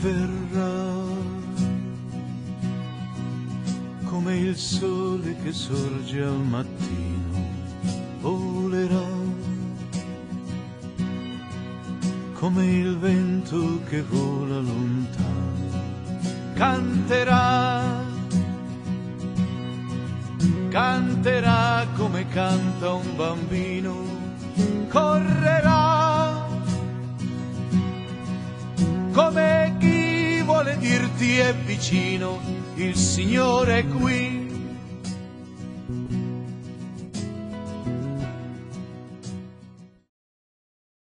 verrà come il sole che sorge al mattino volerà come il vento che vola lontano canterà canterà come canta un bambino vicino, il Signore è qui.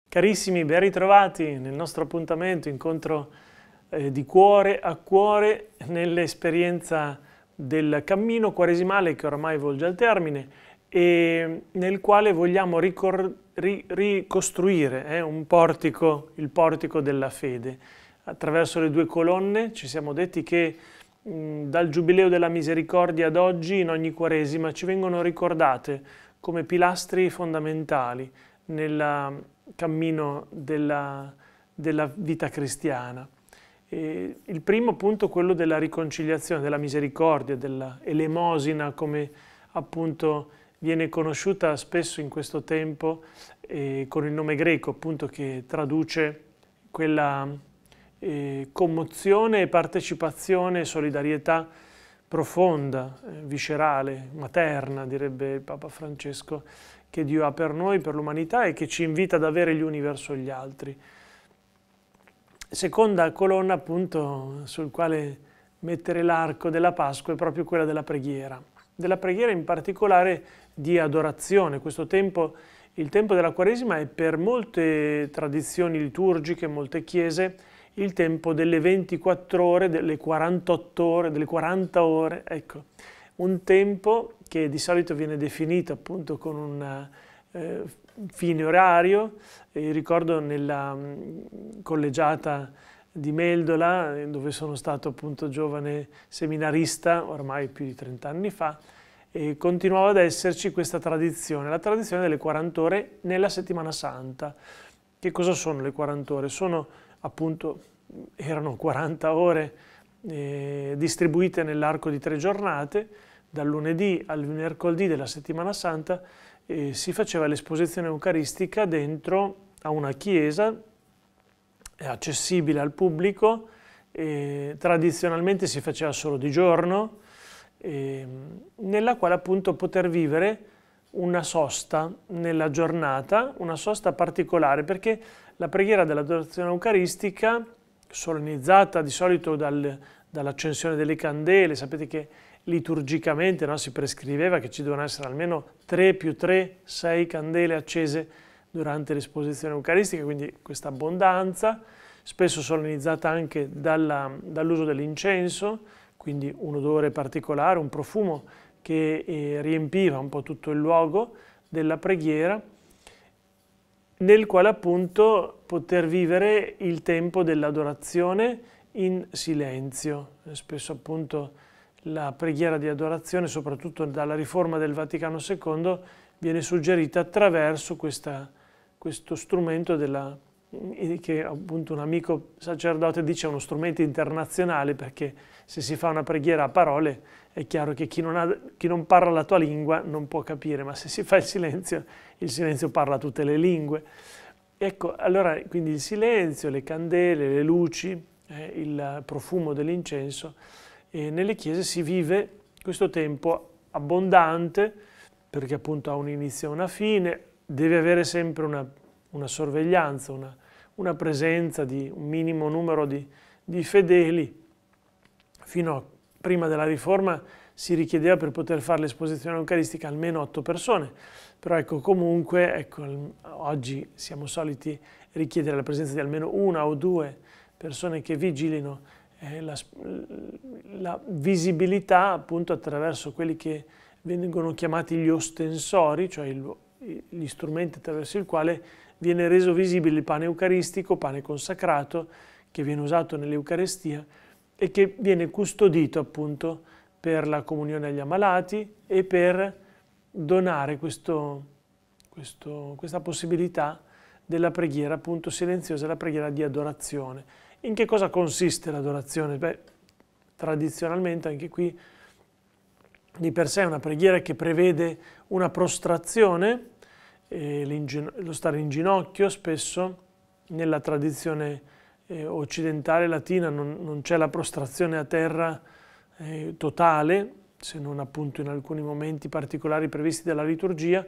Carissimi, ben ritrovati nel nostro appuntamento, incontro eh, di cuore a cuore nell'esperienza del cammino quaresimale che ormai volge al termine e nel quale vogliamo ricor- ri- ricostruire eh, un portico, il portico della fede attraverso le due colonne, ci siamo detti che mh, dal Giubileo della Misericordia ad oggi, in ogni Quaresima, ci vengono ricordate come pilastri fondamentali nel cammino della, della vita cristiana. E il primo appunto quello della riconciliazione, della misericordia, dell'elemosina come appunto viene conosciuta spesso in questo tempo eh, con il nome greco appunto che traduce quella eh, commozione, partecipazione, solidarietà profonda, eh, viscerale, materna, direbbe il Papa Francesco, che Dio ha per noi, per l'umanità e che ci invita ad avere gli uni verso gli altri. Seconda colonna appunto sul quale mettere l'arco della Pasqua è proprio quella della preghiera, della preghiera in particolare di adorazione. Questo tempo, il tempo della Quaresima è per molte tradizioni liturgiche, molte chiese, il tempo delle 24 ore, delle 48 ore, delle 40 ore, ecco, un tempo che di solito viene definito appunto con un eh, fine orario, e ricordo nella mh, mm, collegiata di Meldola, eh, dove sono stato appunto giovane seminarista, ormai più di 30 anni fa, e continuava ad esserci questa tradizione, la tradizione delle 40 ore nella settimana santa. Che cosa sono le 40 ore? Sono appunto erano 40 ore eh, distribuite nell'arco di tre giornate, dal lunedì al mercoledì della settimana santa eh, si faceva l'esposizione eucaristica dentro a una chiesa accessibile al pubblico, eh, tradizionalmente si faceva solo di giorno, ehm, nella quale appunto poter vivere una sosta nella giornata, una sosta particolare, perché la preghiera dell'adorazione eucaristica, solennizzata di solito dal, dall'accensione delle candele, sapete che liturgicamente no, si prescriveva che ci devono essere almeno 3 più 3, 6 candele accese durante l'esposizione eucaristica, quindi questa abbondanza, spesso solennizzata anche dall'uso dell'incenso, quindi un odore particolare, un profumo che eh, riempiva un po' tutto il luogo della preghiera nel quale appunto poter vivere il tempo dell'adorazione in silenzio. Spesso appunto la preghiera di adorazione, soprattutto dalla riforma del Vaticano II, viene suggerita attraverso questa, questo strumento della, eh, che appunto un amico sacerdote dice è uno strumento internazionale perché se si fa una preghiera a parole è chiaro che chi non, ha, chi non parla la tua lingua non può capire, ma se si fa il silenzio, il silenzio parla tutte le lingue. Ecco, allora quindi il silenzio, le candele, le luci, eh, il profumo dell'incenso, e nelle chiese si vive questo tempo abbondante perché appunto ha un inizio e una fine, deve avere sempre una, una sorveglianza, una, una presenza di un minimo numero di, di fedeli fino a prima della riforma si richiedeva per poter fare l'esposizione eucaristica almeno otto persone, però ecco comunque ecco, oggi siamo soliti richiedere la presenza di almeno una o due persone che vigilino eh, la, la, visibilità appunto attraverso quelli che vengono chiamati gli ostensori, cioè il, gli strumenti attraverso i quali viene reso visibile il pane eucaristico, pane consacrato, che viene usato nell'Eucarestia, e che viene custodito appunto per la comunione agli ammalati e per donare questo, questo, questa possibilità della preghiera appunto silenziosa, la preghiera di adorazione. In che cosa consiste l'adorazione? Beh, tradizionalmente anche qui di per sé è una preghiera che prevede una prostrazione, eh, lo stare in ginocchio spesso nella tradizione eh, occidentale latina non, non c'è la prostrazione a terra eh, totale, se non appunto in alcuni momenti particolari previsti dalla liturgia,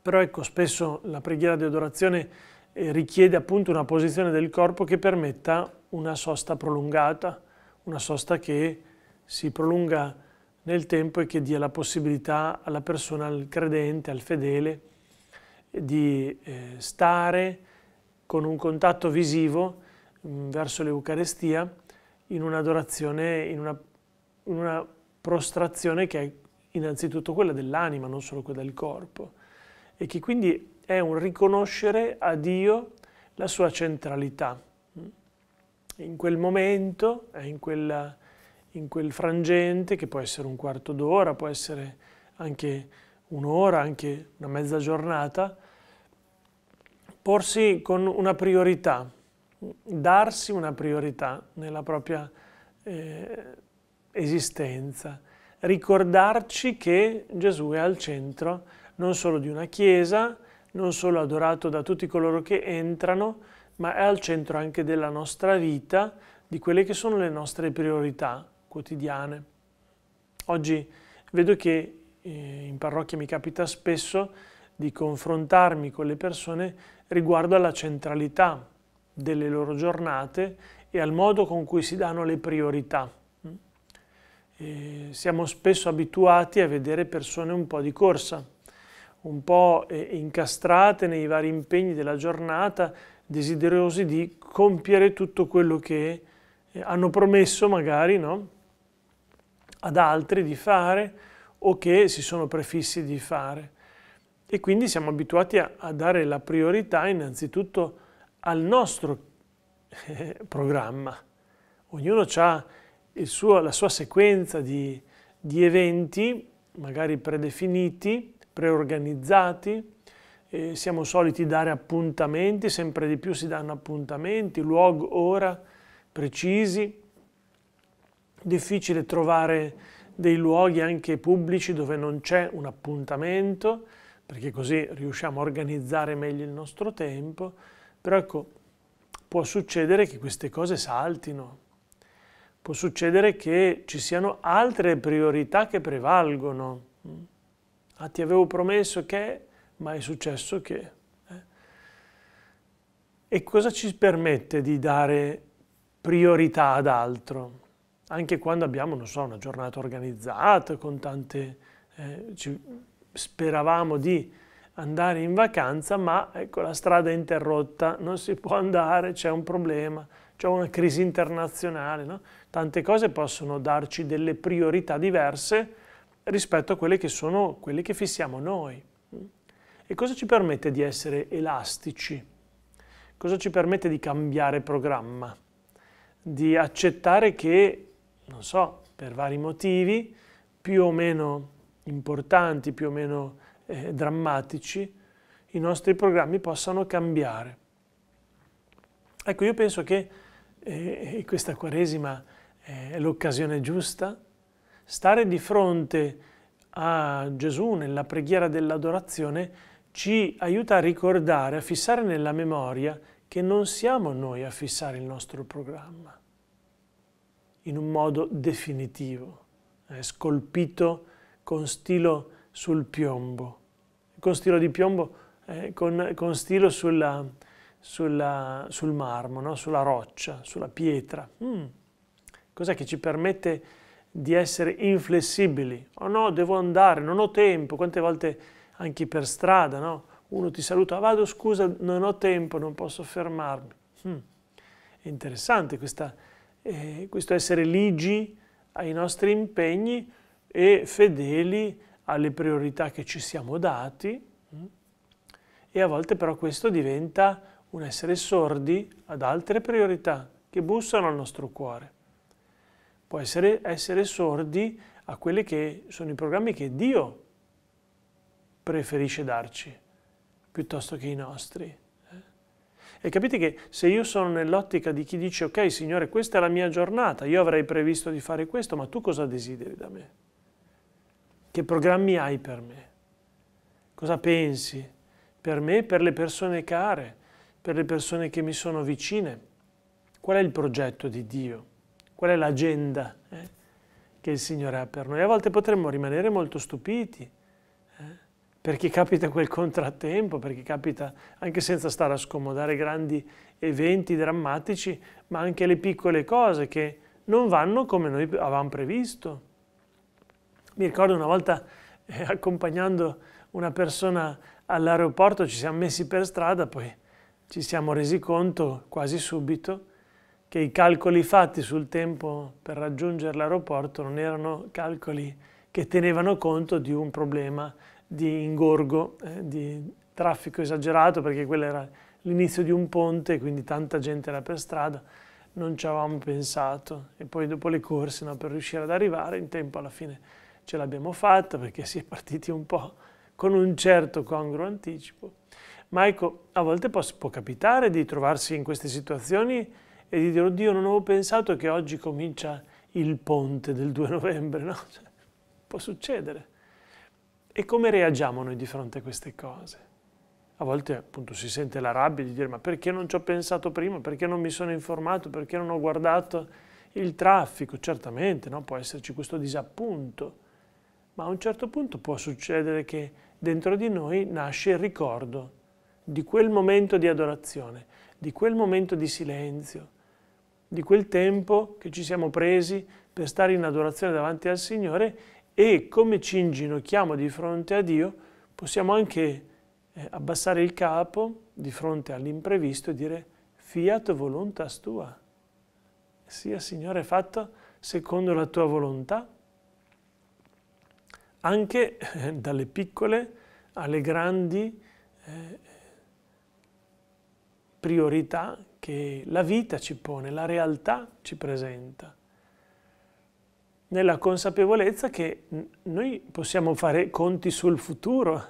però ecco spesso la preghiera di adorazione eh, richiede appunto una posizione del corpo che permetta una sosta prolungata, una sosta che si prolunga nel tempo e che dia la possibilità alla persona, al credente, al fedele, di eh, stare, con un contatto visivo mh, mm, verso l'Eucarestia in un'adorazione, in una, in una prostrazione che è innanzitutto quella dell'anima, non solo quella del corpo, e che quindi è un riconoscere a Dio la sua centralità. Mm. In quel momento, in, quella, in quel frangente, che può essere un quarto d'ora, può essere anche un'ora, anche una mezza giornata, porsi con una priorità, darsi una priorità nella propria eh, esistenza, ricordarci che Gesù è al centro non solo di una chiesa, non solo adorato da tutti coloro che entrano, ma è al centro anche della nostra vita, di quelle che sono le nostre priorità quotidiane. Oggi vedo che eh, in parrocchia mi capita spesso di confrontarmi con le persone riguardo alla centralità delle loro giornate e al modo con cui si danno le priorità. E siamo spesso abituati a vedere persone un po' di corsa, un po' incastrate nei vari impegni della giornata, desiderosi di compiere tutto quello che eh, hanno promesso magari no? ad altri di fare o che si sono prefissi di fare e quindi siamo abituati a, a dare la priorità innanzitutto al nostro eh, programma. Ognuno ha suo, la sua sequenza di, di eventi, magari predefiniti, preorganizzati, eh, siamo soliti dare appuntamenti, sempre di più si danno appuntamenti, luogo, ora, precisi. Difficile trovare dei luoghi anche pubblici dove non c'è un appuntamento, perché così riusciamo a organizzare meglio il nostro tempo, però ecco, può succedere che queste cose saltino, può succedere che ci siano altre priorità che prevalgono. Ah, ti avevo promesso che, ma è successo che. Eh? E cosa ci permette di dare priorità ad altro? Anche quando abbiamo, non so, una giornata organizzata, con tante... Eh, ci, speravamo di andare in vacanza, ma ecco la strada è interrotta, non si può andare, c'è un problema, c'è una crisi internazionale, no? tante cose possono darci delle priorità diverse rispetto a quelle che sono quelle che fissiamo noi. E cosa ci permette di essere elastici? Cosa ci permette di cambiare programma? Di accettare che, non so, per vari motivi, più o meno importanti, più o meno eh, drammatici, i nostri programmi possano cambiare. Ecco, io penso che eh, questa Quaresima eh, è l'occasione giusta, stare di fronte a Gesù nella preghiera dell'adorazione ci aiuta a ricordare, a fissare nella memoria che non siamo noi a fissare il nostro programma in un modo definitivo, eh, scolpito con stilo sul piombo, con stilo di piombo, eh, con, con, stilo sulla, sulla, sul marmo, no? sulla roccia, sulla pietra. Mm. Cos'è che ci permette di essere inflessibili? Oh no, devo andare, non ho tempo. Quante volte anche per strada, no? Uno ti saluta, vado, scusa, non ho tempo, non posso fermarmi. Mm. È interessante questa, eh, questo essere ligi ai nostri impegni, e fedeli alle priorità che ci siamo dati mm, e a volte però questo diventa un essere sordi ad altre priorità che bussano al nostro cuore. Può essere essere sordi a quelli che sono i programmi che Dio preferisce darci piuttosto che i nostri. Eh. E capite che se io sono nell'ottica di chi dice ok Signore questa è la mia giornata, io avrei previsto di fare questo, ma tu cosa desideri da me? Che programmi hai per me? Cosa pensi? Per me, per le persone care, per le persone che mi sono vicine. Qual è il progetto di Dio? Qual è l'agenda eh, che il Signore ha per noi? A volte potremmo rimanere molto stupiti eh, perché capita quel contrattempo, perché capita anche senza stare a scomodare grandi eventi drammatici, ma anche le piccole cose che non vanno come noi avevamo previsto. Mi ricordo una volta eh, accompagnando una persona all'aeroporto, ci siamo messi per strada, poi ci siamo resi conto quasi subito che i calcoli fatti sul tempo per raggiungere l'aeroporto non erano calcoli che tenevano conto di un problema di ingorgo, eh, di traffico esagerato, perché quello era l'inizio di un ponte, quindi tanta gente era per strada, non ci avevamo pensato. E poi dopo le corse, no, per riuscire ad arrivare in tempo alla fine ce l'abbiamo fatta perché si è partiti un po' con un certo congruo anticipo. Ma ecco, a volte può, può capitare di trovarsi in queste situazioni e di dire, oddio, non avevo pensato che oggi comincia il ponte del 2 novembre, no? Cioè, può succedere. E come reagiamo noi di fronte a queste cose? A volte appunto si sente la rabbia di dire ma perché non ci ho pensato prima, perché non mi sono informato, perché non ho guardato il traffico? Certamente no? può esserci questo disappunto ma a un certo punto può succedere che dentro di noi nasce il ricordo di quel momento di adorazione, di quel momento di silenzio, di quel tempo che ci siamo presi per stare in adorazione davanti al Signore e come ci inginocchiamo di fronte a Dio possiamo anche eh, abbassare il capo di fronte all'imprevisto e dire fiat voluntas tua, sia Signore fatto secondo la tua volontà anche eh, dalle piccole alle grandi eh, priorità che la vita ci pone, la realtà ci presenta, nella consapevolezza che noi possiamo fare conti sul futuro,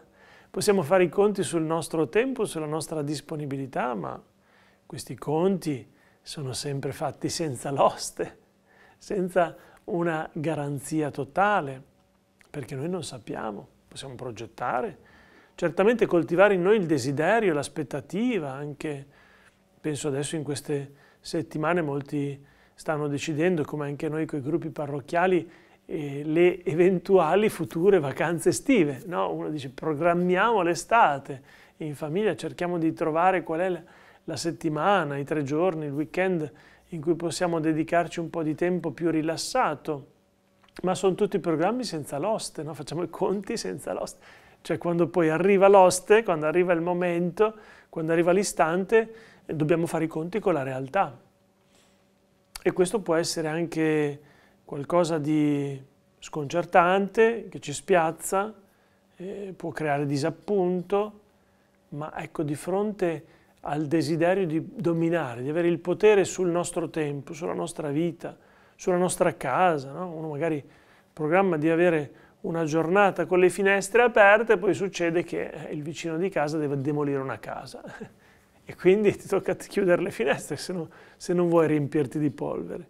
possiamo fare i conti sul nostro tempo, sulla nostra disponibilità, ma questi conti sono sempre fatti senza l'oste, senza una garanzia totale perché noi non sappiamo, possiamo progettare. Certamente coltivare in noi il desiderio, l'aspettativa, anche penso adesso in queste settimane molti stanno decidendo, come anche noi con i gruppi parrocchiali, eh, le eventuali future vacanze estive. No? Uno dice programmiamo l'estate, in famiglia cerchiamo di trovare qual è la settimana, i tre giorni, il weekend in cui possiamo dedicarci un po' di tempo più rilassato ma sono tutti programmi senza l'oste, no? facciamo i conti senza l'oste. Cioè quando poi arriva l'oste, quando arriva il momento, quando arriva l'istante, dobbiamo fare i conti con la realtà. E questo può essere anche qualcosa di sconcertante, che ci spiazza, eh, può creare disappunto, ma ecco di fronte al desiderio di dominare, di avere il potere sul nostro tempo, sulla nostra vita, sulla nostra casa, no? uno magari programma di avere una giornata con le finestre aperte, poi succede che eh, il vicino di casa deve demolire una casa e quindi ti tocca chiudere le finestre se, no, se non vuoi riempirti di polvere.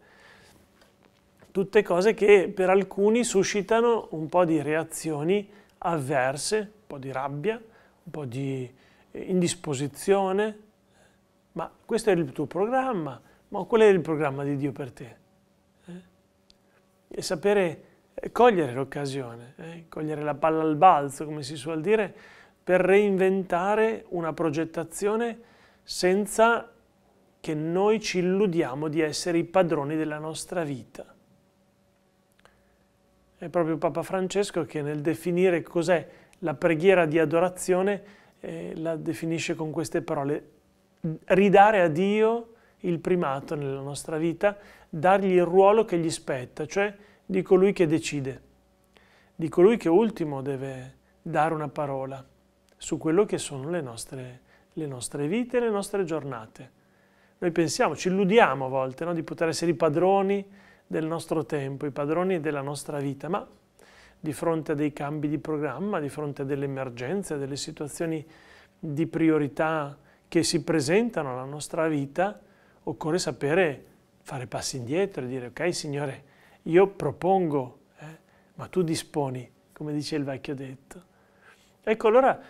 Tutte cose che per alcuni suscitano un po' di reazioni avverse, un po' di rabbia, un po' di eh, indisposizione, ma questo è il tuo programma, ma qual è il programma di Dio per te e sapere eh, cogliere l'occasione, eh? cogliere la palla al balzo, come si suol dire, per reinventare una progettazione senza che noi ci illudiamo di essere i padroni della nostra vita. È proprio Papa Francesco che nel definire cos'è la preghiera di adorazione eh, la definisce con queste parole, ridare a Dio il primato nella nostra vita, dargli il ruolo che gli spetta, cioè di colui che decide, di colui che ultimo deve dare una parola su quello che sono le nostre, le nostre vite, le nostre giornate. Noi pensiamo, ci illudiamo a volte no? di poter essere i padroni del nostro tempo, i padroni della nostra vita, ma di fronte a dei cambi di programma, di fronte a delle emergenze, a delle situazioni di priorità che si presentano alla nostra vita, occorre sapere fare passi indietro e dire ok Signore, io propongo, eh, ma tu disponi, come dice il vecchio detto. Ecco allora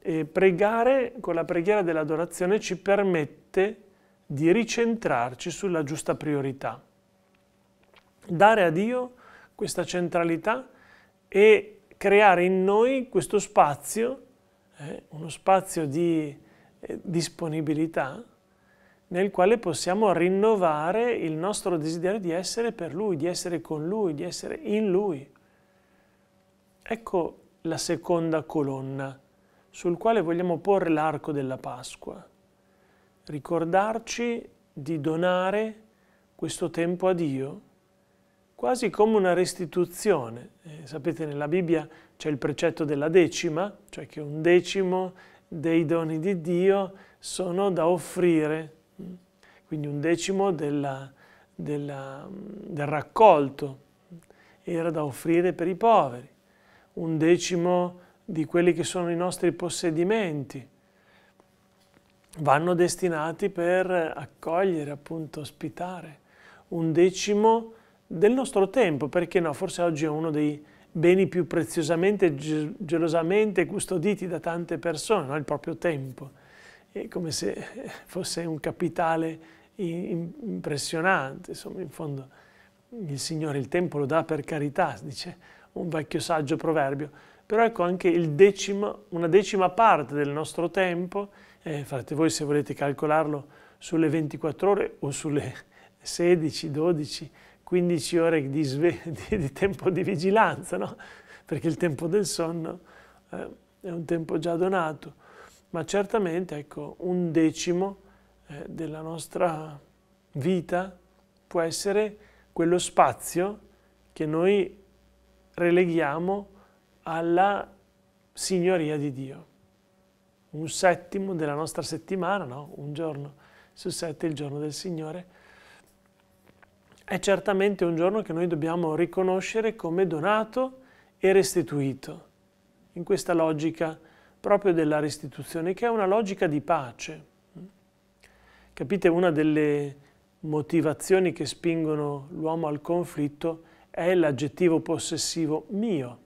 eh, pregare con la preghiera dell'adorazione ci permette di ricentrarci sulla giusta priorità. Dare a Dio questa centralità e creare in noi questo spazio, eh, uno spazio di eh, disponibilità nel quale possiamo rinnovare il nostro desiderio di essere per Lui, di essere con Lui, di essere in Lui. Ecco la seconda colonna sul quale vogliamo porre l'arco della Pasqua. Ricordarci di donare questo tempo a Dio quasi come una restituzione. Eh, sapete, nella Bibbia c'è il precetto della decima, cioè che un decimo dei doni di Dio sono da offrire quindi un decimo della, della, del raccolto era da offrire per i poveri, un decimo di quelli che sono i nostri possedimenti vanno destinati per accogliere, appunto, ospitare, un decimo del nostro tempo, perché no, forse oggi è uno dei beni più preziosamente, gelosamente custoditi da tante persone, no? il proprio tempo, è come se fosse un capitale impressionante, insomma in fondo il Signore il tempo lo dà per carità, dice un vecchio saggio proverbio, però ecco anche il decimo, una decima parte del nostro tempo, eh, fate voi se volete calcolarlo sulle 24 ore o sulle 16, 12, 15 ore di, di, di tempo di vigilanza, no? perché il tempo del sonno eh, è un tempo già donato, ma certamente ecco, un decimo eh, della nostra vita può essere quello spazio che noi releghiamo alla signoria di Dio. Un settimo della nostra settimana, no? un giorno su sette, il giorno del Signore, è certamente un giorno che noi dobbiamo riconoscere come donato e restituito, in questa logica proprio della restituzione, che è una logica di pace Capite, una delle motivazioni che spingono l'uomo al conflitto è l'aggettivo possessivo mio.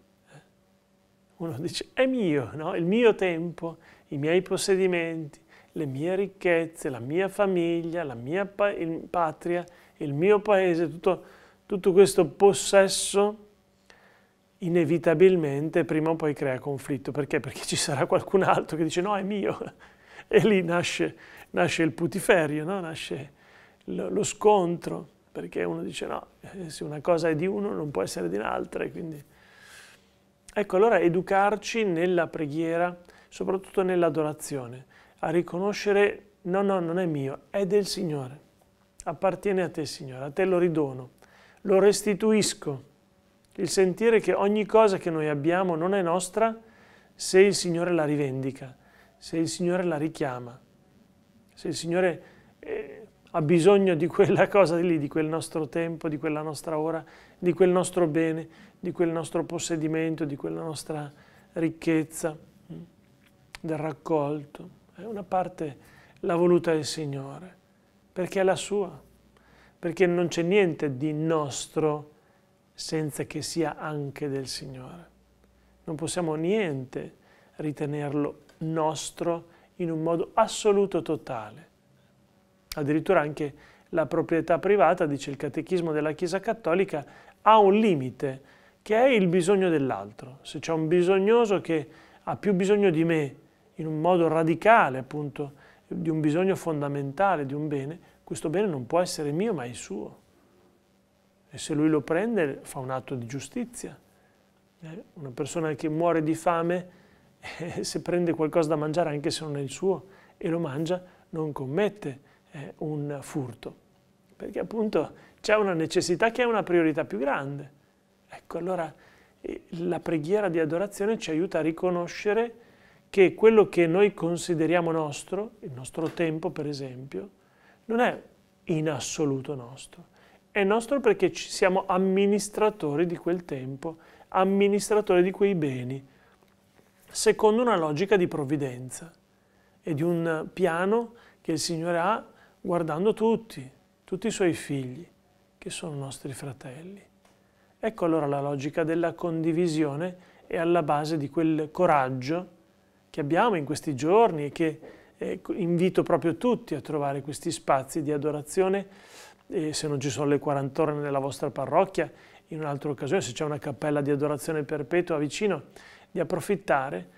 Uno dice è mio, no? il mio tempo, i miei possedimenti, le mie ricchezze, la mia famiglia, la mia pa il patria, il mio paese, tutto, tutto questo possesso inevitabilmente prima o poi crea conflitto. Perché? Perché ci sarà qualcun altro che dice no, è mio. E lì nasce nasce il putiferio, no? nasce lo scontro, perché uno dice no, eh, se una cosa è di uno non può essere di un'altra. Quindi... Ecco, allora educarci nella preghiera, soprattutto nell'adorazione, a riconoscere no, no, non è mio, è del Signore, appartiene a te Signore, a te lo ridono, lo restituisco. Il sentire che ogni cosa che noi abbiamo non è nostra se il Signore la rivendica, se il Signore la richiama se il Signore eh, ha bisogno di quella cosa lì, di quel nostro tempo, di quella nostra ora, di quel nostro bene, di quel nostro possedimento, di quella nostra ricchezza, mm, del raccolto, è una parte l'ha voluta il Signore, perché è la sua, perché non c'è niente di nostro senza che sia anche del Signore. Non possiamo niente ritenerlo nostro, in un modo assoluto totale. Addirittura anche la proprietà privata, dice il Catechismo della Chiesa Cattolica, ha un limite che è il bisogno dell'altro. Se c'è un bisognoso che ha più bisogno di me, in un modo radicale appunto, di un bisogno fondamentale, di un bene, questo bene non può essere mio ma è suo. E se lui lo prende fa un atto di giustizia. Eh, una persona che muore di fame eh, se prende qualcosa da mangiare anche se non è il suo e lo mangia non commette eh, un furto, perché appunto c'è una necessità che è una priorità più grande. Ecco, allora eh, la preghiera di adorazione ci aiuta a riconoscere che quello che noi consideriamo nostro, il nostro tempo per esempio, non è in assoluto nostro. È nostro perché siamo amministratori di quel tempo, amministratori di quei beni, secondo una logica di provvidenza e di un piano che il Signore ha guardando tutti, tutti i suoi figli, che sono nostri fratelli. Ecco allora la logica della condivisione è alla base di quel coraggio che abbiamo in questi giorni e che eh, invito proprio tutti a trovare questi spazi di adorazione. E se non ci sono le 40 ore nella vostra parrocchia, in un'altra occasione, se c'è una cappella di adorazione perpetua vicino, di approfittare,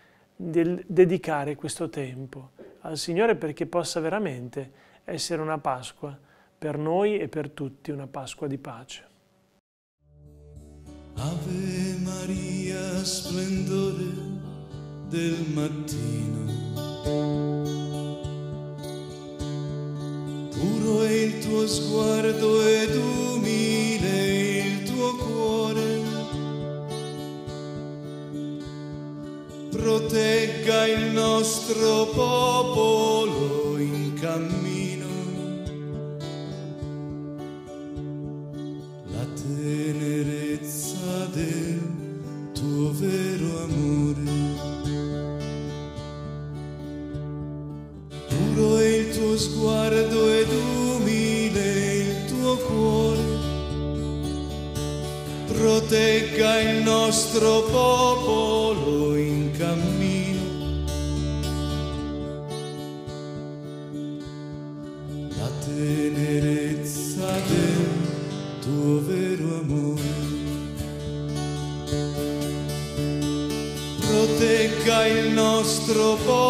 del dedicare questo tempo al Signore perché possa veramente essere una Pasqua per noi e per tutti, una Pasqua di pace. Ave Maria, splendore del mattino, puro è il tuo sguardo e nostro popolo in cammino. La tenerezza del tuo vero amore. Puro è il tuo sguardo ed umile il tuo cuore. Protegga il nostro popolo in cammino. άνθρωπο